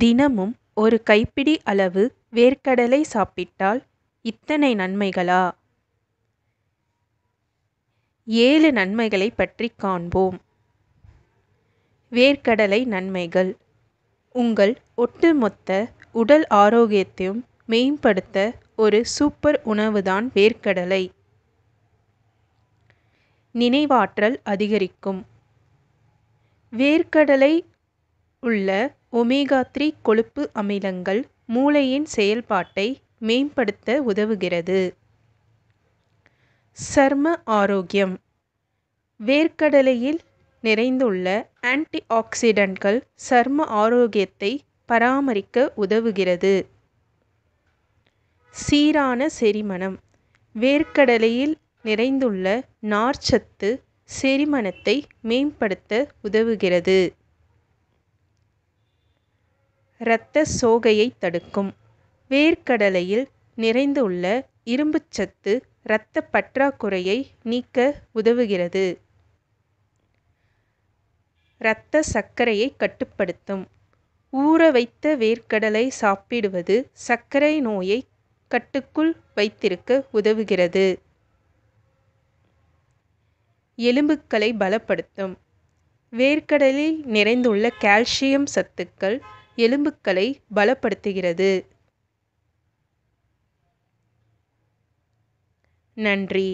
தினமும் ஒரு கைப்பிடி அளவு வேர்க்கடலை சாப்பிட்டால் இத்தனை நன்மைகளா ஏழு நன்மைகளை பற்றி காண்போம் வேர்க்கடலை நன்மைகள் உங்கள் ஒட்டுமொத்த உடல் ஆரோக்கியத்தையும் மேம்படுத்த ஒரு சூப்பர் உணவுதான் வேர்க்கடலை நினைவாற்றல் அதிகரிக்கும் வேர்க்கடலை உள்ள ஒமேகா த்ரீ கொழுப்பு அமிலங்கள் மூளையின் செயல்பாட்டை மேம்படுத்த உதவுகிறது சர்ம ஆரோக்கியம் வேர்க்கடலையில் நிறைந்துள்ள ஆன்டிஆக்சிடென்ட்கள் சர்ம ஆரோக்கியத்தை பராமரிக்க உதவுகிறது சீரான செரிமனம் வேர்க்கடலையில் நிறைந்துள்ள நார்ச்சத்து செரிமனத்தை மேம்படுத்த உதவுகிறது இரத்த சோகையை தடுக்கும் வேர்க்கடலையில் நிறைந்துள்ள இரும்புச்சத்து இரத்த பற்றாக்குறையை நீக்க உதவுகிறது இரத்த சர்க்கரையை கட்டுப்படுத்தும் ஊற வைத்த வேர்க்கடலை சாப்பிடுவது சர்க்கரை நோயை கட்டுக்குள் வைத்திருக்க உதவுகிறது எலும்புக்களை பலப்படுத்தும் வேர்க்கடலில் நிறைந்துள்ள கால்சியம் சத்துக்கள் எலும்புகளை பலப்படுத்துகிறது நன்றி